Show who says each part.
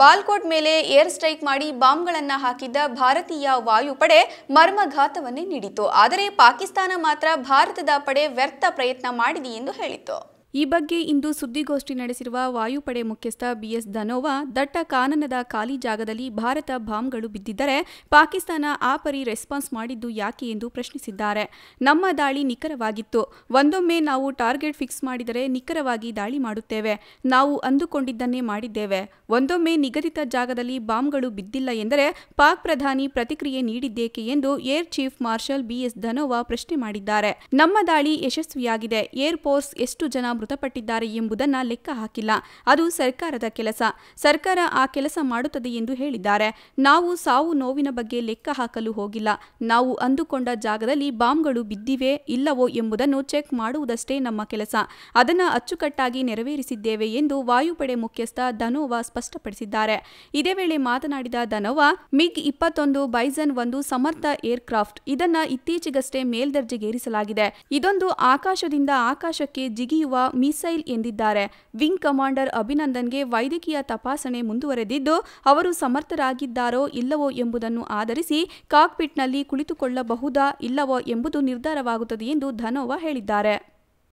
Speaker 1: ಬಾಲ್ಕೋಟ್ ಮೇಲೆ air strike ಮಾಡಿ ಬಾಂಬ್ಗಳನ್ನು ಹಾಕಿದ್ದ ಭಾರತೀಯ ವಾಯುಪಡೆ ಮರ್ಮಘಾತವನ್ನೇ ನೀಡಿತು ಆದರೆ ಪಾಕಿಸ್ತಾನ ಮಾತ್ರ ಭಾರತದ ಪಡೆ ವ್ಯರ್ಥ ಪ್ರಯತ್ನ ಮಾಡಿದೆ ಎಂದು ಹೇಳಿತು ಈ ಬಗ್ಗೆ ಇಂದು ಸುದ್ದಿಗೋಷ್ಠಿ ನಡೆಸಿರುವ ವಾಯುಪಡೆ ಮುಖ್ಯಸ್ಥ ಬಿಎಸ್ ಧನೋವಾ ದಟ್ಟ ಕಾನನದ ಖಾಲಿ ಜಾಗದಲ್ಲಿ ಭಾರತ ಬಾಂಬ್ಗಳು ಬಿದ್ದಿದ್ದರೆ ಪಾಕಿಸ್ತಾನ ಆ ಪರಿ ರೆಸ್ಪಾನ್ಸ್ ಮಾಡಿದ್ದು ಯಾಕೆ ಎಂದು ಪ್ರಶ್ನಿಸಿದ್ದಾರೆ ನಮ್ಮ ದಾಳಿ ನಿಖರವಾಗಿತ್ತು ಒಂದೊಮ್ಮೆ ನಾವು ಟಾರ್ಗೆಟ್ ಫಿಕ್ಸ್ ಮಾಡಿದರೆ ನಿಖರವಾಗಿ ದಾಳಿ ಮಾಡುತ್ತೇವೆ ನಾವು ಅಂದುಕೊಂಡಿದ್ದನ್ನೇ ಮಾಡಿದ್ದೇವೆ ಒಂದೊಮ್ಮೆ ನಿಗದಿತ ಜಾಗದಲ್ಲಿ ಬಾಂಬ್ಗಳು ಬಿದ್ದಿಲ್ಲ ಎಂದರೆ ಪಾಕ್ ಪ್ರಧಾನಿ ಪ್ರತಿಕ್ರಿಯೆ ನೀಡಿದ್ದೇಕೆ ಎಂದು air chief marshal B S Dhanoa ಪ್ರಶ್ನೆ ಮಾಡಿದ್ದಾರೆ ನಮ್ಮ ದಾಳಿ ಯಶಸ್ವಿಯಾಗಿದೆ ಏರ್ಫೋರ್ಸ್ ಎಷ್ಟು ಜನ ಮೃತಪಟ್ಟಿದ್ದಾರೆ ಎಂಬುದನ್ನು ಲೆಕ್ಕ ಹಾಕಿಲ್ಲ ಅದು ಸರ್ಕಾರದ ಕೆಲಸ ಸರ್ಕಾರ ಆ ಕೆಲಸ ಮಾಡುತ್ತದೆ ಎಂದು ಹೇಳಿದ್ದಾರೆ ನಾವು ಸಾವು ನೋವಿನ ಬಗ್ಗೆ ಲೆಕ್ಕ ಹಾಕಲು ಹೋಗಿಲ್ಲ ನಾವು ಅಂದುಕೊಂಡ ಜಾಗದಲ್ಲಿ ಬಾಂಬ್ಗಳು ಬಿದ್ದಿವೆ ಇಲ್ಲವೋ ಎಂಬುದನ್ನು ಚೆಕ್ ಮಾಡುವುದಷ್ಟೇ ನಮ್ಮ ಕೆಲಸ ಅದನ್ನು ಅಚ್ಚುಕಟ್ಟಾಗಿ ನೆರವೇರಿಸಿದ್ದೇವೆ ಎಂದು ವಾಯುಪಡೆ ಮುಖ್ಯಸ್ಥ ಧನೋವಾ ಸ್ಪಷ್ಟಪಡಿಸಿದ್ದಾರೆ ಇದೇ ವೇಳೆ ಮಾತನಾಡಿದ ಧನೋವಾ ಮಿಗ್ ಇಪ್ಪತ್ತೊಂದು ಬೈಸನ್ ಒಂದು ಸಮರ್ಥ ಏರ್ಕ್ರಾಫ್ಟ್ ಇದನ್ನ ಇತ್ತೀಚೆಗಷ್ಟೇ ಮೇಲ್ದರ್ಜೆಗೇರಿಸಲಾಗಿದೆ ಇದೊಂದು ಆಕಾಶದಿಂದ ಆಕಾಶಕ್ಕೆ ಜಿಗಿಯುವ ಮಿಸೈಲ್ ಎಂದಿದ್ದಾರೆ ವಿಂಗ್ ಕಮಾಂಡರ್ ಅಭಿನಂದನ್ಗೆ ವೈದ್ಯಕೀಯ ತಪಾಸಣೆ ಮುಂದುವರೆದಿದ್ದು ಅವರು ಸಮರ್ಥರಾಗಿದ್ದಾರೋ ಇಲ್ಲವೋ ಎಂಬುದನ್ನು ಆಧರಿಸಿ ಕಾಕ್ಪಿಟ್ನಲ್ಲಿ ಕುಳಿತುಕೊಳ್ಳಬಹುದಾ ಇಲ್ಲವೋ ಎಂಬುದು ನಿರ್ಧಾರವಾಗುತ್ತದೆ ಎಂದು ಧನೋವಾ ಹೇಳಿದ್ದಾರೆ